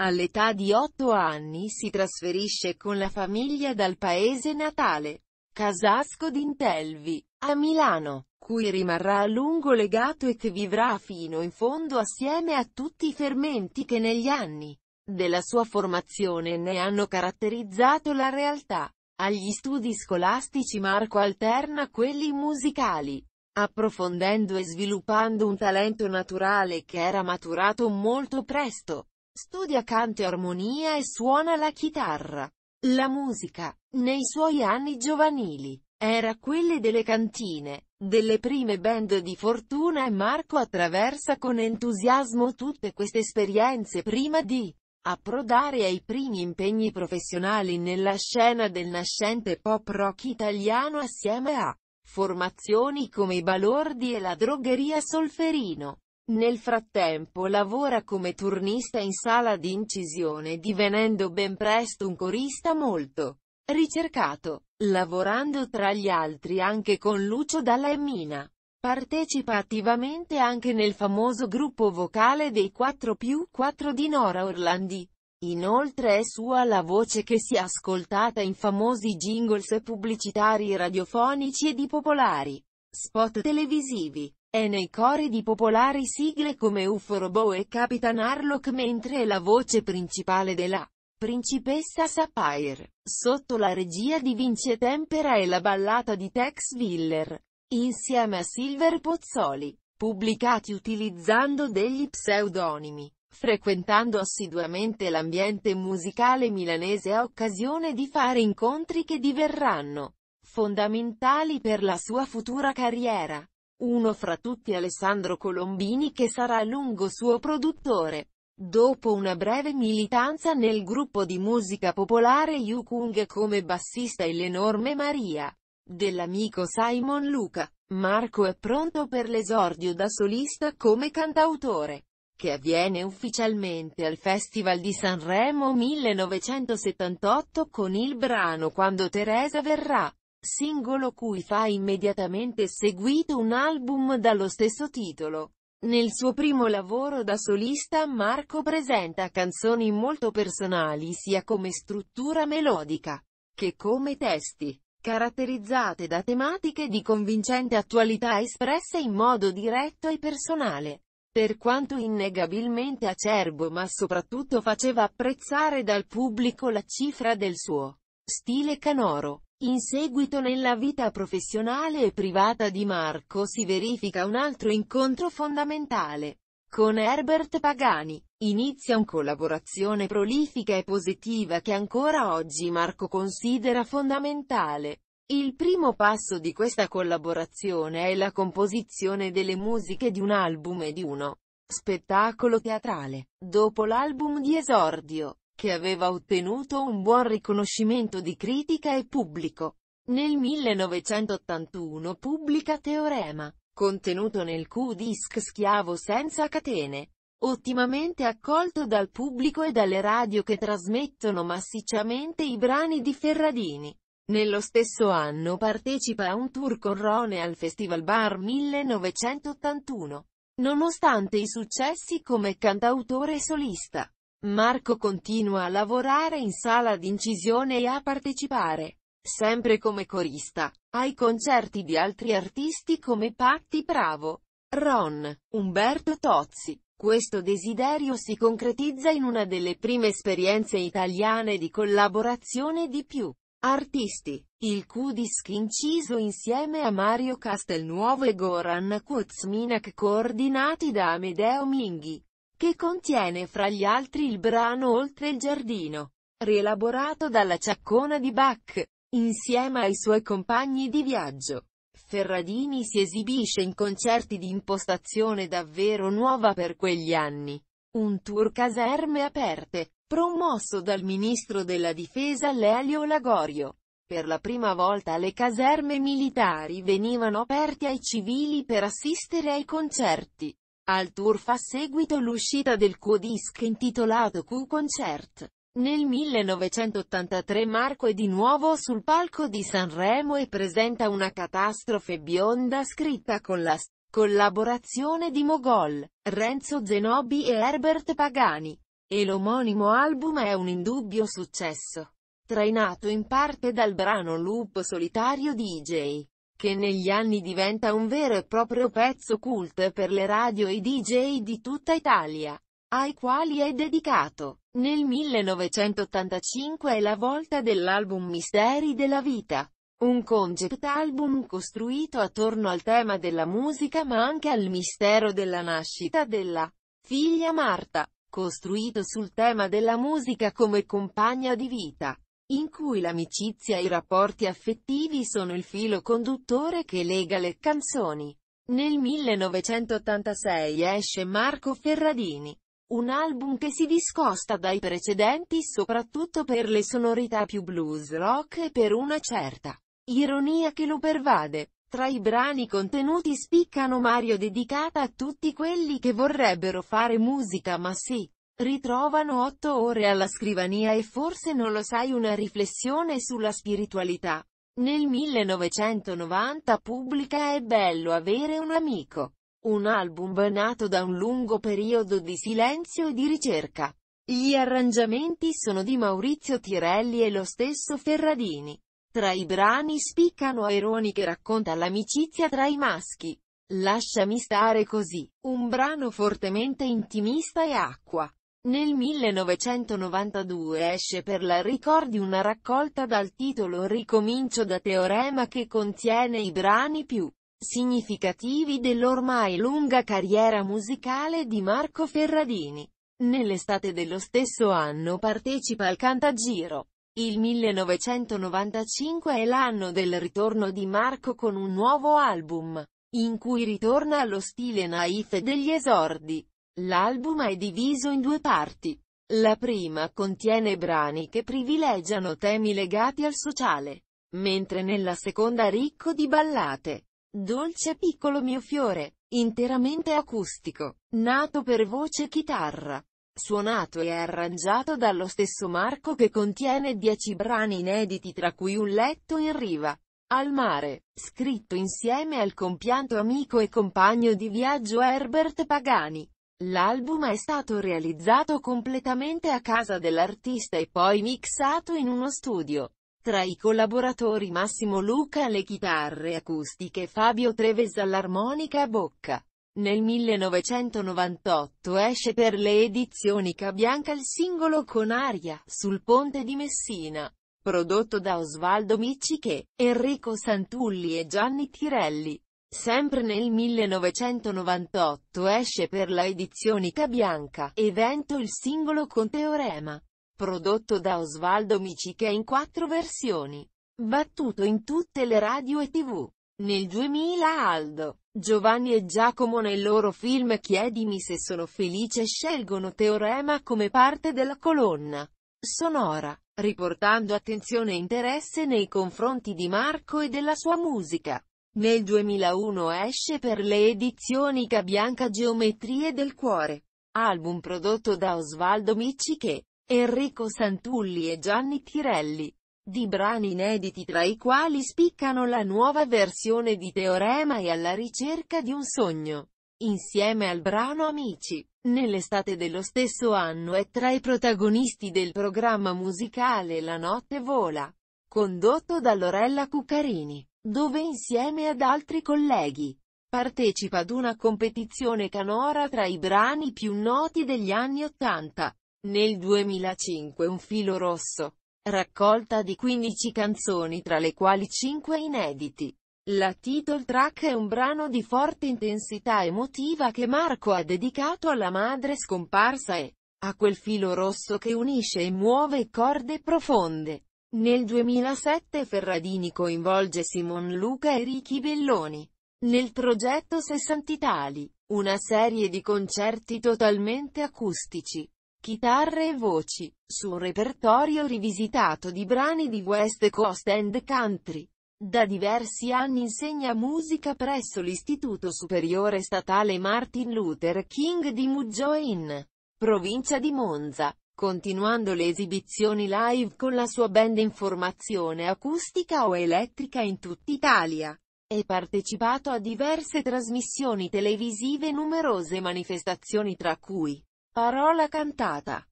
All'età di otto anni si trasferisce con la famiglia dal paese natale, Casasco d'Intelvi, a Milano, cui rimarrà a lungo legato e che vivrà fino in fondo assieme a tutti i fermenti che negli anni della sua formazione ne hanno caratterizzato la realtà. Agli studi scolastici Marco alterna quelli musicali, approfondendo e sviluppando un talento naturale che era maturato molto presto. Studia canto e armonia e suona la chitarra. La musica, nei suoi anni giovanili, era quella delle cantine, delle prime band di fortuna e Marco attraversa con entusiasmo tutte queste esperienze prima di approdare ai primi impegni professionali nella scena del nascente pop rock italiano assieme a formazioni come i Balordi e la drogheria Solferino. Nel frattempo lavora come turnista in sala di incisione divenendo ben presto un corista molto ricercato, lavorando tra gli altri anche con Lucio Dalla e Mina. Partecipa attivamente anche nel famoso gruppo vocale dei 4 più 4 di Nora Orlandi. Inoltre è sua la voce che si è ascoltata in famosi jingles pubblicitari radiofonici e di popolari spot televisivi. È nei cori di popolari sigle come UFO Robo e Capitan Harlock mentre è la voce principale della Principessa Sapphire, sotto la regia di Vince Tempera e la ballata di Tex Willer, insieme a Silver Pozzoli, pubblicati utilizzando degli pseudonimi, frequentando assiduamente l'ambiente musicale milanese a occasione di fare incontri che diverranno fondamentali per la sua futura carriera. Uno fra tutti Alessandro Colombini che sarà a lungo suo produttore. Dopo una breve militanza nel gruppo di musica popolare Yukung come bassista e l'enorme Maria, dell'amico Simon Luca, Marco è pronto per l'esordio da solista come cantautore, che avviene ufficialmente al Festival di Sanremo 1978 con il brano Quando Teresa verrà singolo cui fa immediatamente seguito un album dallo stesso titolo. Nel suo primo lavoro da solista Marco presenta canzoni molto personali sia come struttura melodica, che come testi, caratterizzate da tematiche di convincente attualità espresse in modo diretto e personale. Per quanto innegabilmente acerbo ma soprattutto faceva apprezzare dal pubblico la cifra del suo stile canoro. In seguito nella vita professionale e privata di Marco si verifica un altro incontro fondamentale. Con Herbert Pagani, inizia un collaborazione prolifica e positiva che ancora oggi Marco considera fondamentale. Il primo passo di questa collaborazione è la composizione delle musiche di un album e di uno spettacolo teatrale. Dopo l'album di esordio, che aveva ottenuto un buon riconoscimento di critica e pubblico. Nel 1981 pubblica Teorema, contenuto nel Q-Disc Schiavo senza catene, ottimamente accolto dal pubblico e dalle radio che trasmettono massicciamente i brani di Ferradini. Nello stesso anno partecipa a un tour con Rone al Festival Bar 1981. Nonostante i successi come cantautore solista, Marco continua a lavorare in sala d'incisione e a partecipare, sempre come corista, ai concerti di altri artisti come Patti Bravo, Ron, Umberto Tozzi. Questo desiderio si concretizza in una delle prime esperienze italiane di collaborazione di più artisti, il Q-Disc inciso insieme a Mario Castelnuovo e Goran Kuzminak coordinati da Amedeo Minghi che contiene fra gli altri il brano Oltre il giardino, rielaborato dalla Ciaccona di Bach, insieme ai suoi compagni di viaggio. Ferradini si esibisce in concerti di impostazione davvero nuova per quegli anni. Un tour caserme aperte, promosso dal ministro della difesa Lelio Lagorio. Per la prima volta le caserme militari venivano aperte ai civili per assistere ai concerti. Al tour fa seguito l'uscita del Q-disc intitolato Q-Concert. Nel 1983 Marco è di nuovo sul palco di Sanremo e presenta una catastrofe bionda scritta con la collaborazione di Mogol, Renzo Zenobi e Herbert Pagani. E l'omonimo album è un indubbio successo, trainato in parte dal brano Loop solitario di DJ che negli anni diventa un vero e proprio pezzo cult per le radio e i DJ di tutta Italia, ai quali è dedicato. Nel 1985 è la volta dell'album Misteri della Vita, un concept album costruito attorno al tema della musica ma anche al mistero della nascita della figlia Marta, costruito sul tema della musica come compagna di vita in cui l'amicizia e i rapporti affettivi sono il filo conduttore che lega le canzoni. Nel 1986 esce Marco Ferradini, un album che si discosta dai precedenti soprattutto per le sonorità più blues rock e per una certa ironia che lo pervade. Tra i brani contenuti spiccano Mario dedicata a tutti quelli che vorrebbero fare musica ma si Ritrovano otto ore alla scrivania e forse non lo sai una riflessione sulla spiritualità. Nel 1990 pubblica È bello avere un amico. Un album nato da un lungo periodo di silenzio e di ricerca. Gli arrangiamenti sono di Maurizio Tirelli e lo stesso Ferradini. Tra i brani spiccano Aeroni che racconta l'amicizia tra i maschi. Lasciami stare così, un brano fortemente intimista e acqua. Nel 1992 esce per la Ricordi una raccolta dal titolo Ricomincio da Teorema che contiene i brani più significativi dell'ormai lunga carriera musicale di Marco Ferradini. Nell'estate dello stesso anno partecipa al Cantagiro. Il 1995 è l'anno del ritorno di Marco con un nuovo album, in cui ritorna allo stile naif degli esordi. L'album è diviso in due parti. La prima contiene brani che privilegiano temi legati al sociale, mentre nella seconda ricco di ballate. Dolce piccolo mio fiore, interamente acustico, nato per voce chitarra, suonato e arrangiato dallo stesso Marco che contiene dieci brani inediti tra cui un letto in riva, al mare, scritto insieme al compianto amico e compagno di viaggio Herbert Pagani. L'album è stato realizzato completamente a casa dell'artista e poi mixato in uno studio. Tra i collaboratori Massimo Luca alle chitarre acustiche e Fabio Treves all'armonica a bocca. Nel 1998 esce per le edizioni Cabianca il singolo con Aria, sul ponte di Messina, prodotto da Osvaldo Micci che, Enrico Santulli e Gianni Tirelli. Sempre nel 1998 esce per la edizionica bianca, evento il singolo con Teorema, prodotto da Osvaldo Michiche in quattro versioni, battuto in tutte le radio e tv. Nel 2000 Aldo, Giovanni e Giacomo nel loro film Chiedimi se sono felice scelgono Teorema come parte della colonna sonora, riportando attenzione e interesse nei confronti di Marco e della sua musica. Nel 2001 esce per le edizioni Cabianca Geometrie del Cuore, album prodotto da Osvaldo Micci che, Enrico Santulli e Gianni Tirelli, di brani inediti tra i quali spiccano la nuova versione di Teorema e Alla ricerca di un sogno, insieme al brano Amici. Nell'estate dello stesso anno è tra i protagonisti del programma musicale La notte vola, condotto da Lorella Cuccarini dove insieme ad altri colleghi partecipa ad una competizione canora tra i brani più noti degli anni Ottanta. Nel 2005 Un filo rosso, raccolta di 15 canzoni tra le quali 5 inediti. La title track è un brano di forte intensità emotiva che Marco ha dedicato alla madre scomparsa e a quel filo rosso che unisce e muove corde profonde. Nel 2007 Ferradini coinvolge Simon Luca e Ricky Belloni nel progetto Sessantitali, una serie di concerti totalmente acustici, chitarre e voci, su un repertorio rivisitato di brani di West Coast and Country. Da diversi anni insegna musica presso l'Istituto Superiore Statale Martin Luther King di Muggioin, provincia di Monza continuando le esibizioni live con la sua band in formazione acustica o elettrica in tutta Italia. È partecipato a diverse trasmissioni televisive e numerose manifestazioni tra cui Parola Cantata,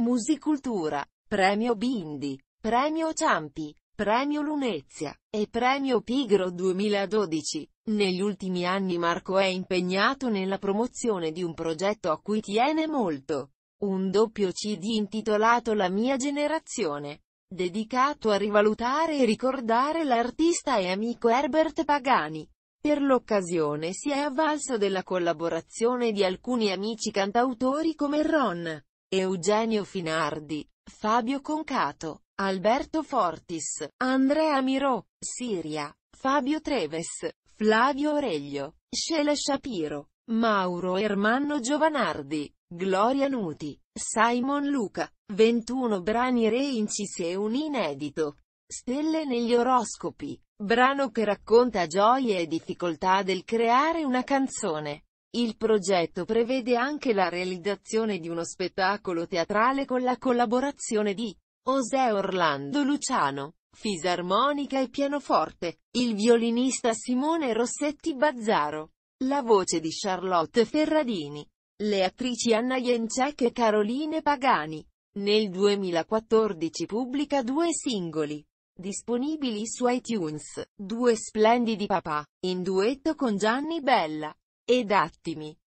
Musicultura, Premio Bindi, Premio Ciampi, Premio Lunezia e Premio Pigro 2012. Negli ultimi anni Marco è impegnato nella promozione di un progetto a cui tiene molto, un doppio CD intitolato La mia generazione, dedicato a rivalutare e ricordare l'artista e amico Herbert Pagani. Per l'occasione si è avvalso della collaborazione di alcuni amici cantautori come Ron, Eugenio Finardi, Fabio Concato, Alberto Fortis, Andrea Mirò, Siria, Fabio Treves, Flavio Oreglio, Shele Shapiro, Mauro Ermanno Giovanardi, Gloria Nuti, Simon Luca, 21 brani reincisi e un inedito. Stelle negli oroscopi, brano che racconta gioie e difficoltà del creare una canzone. Il progetto prevede anche la realizzazione di uno spettacolo teatrale con la collaborazione di Osè Orlando Luciano, fisarmonica e pianoforte, il violinista Simone Rossetti Bazzaro, la voce di Charlotte Ferradini, le attrici Anna Jencek e Caroline Pagani. Nel 2014 pubblica due singoli, disponibili su iTunes, Due splendidi papà, in duetto con Gianni Bella, ed Attimi.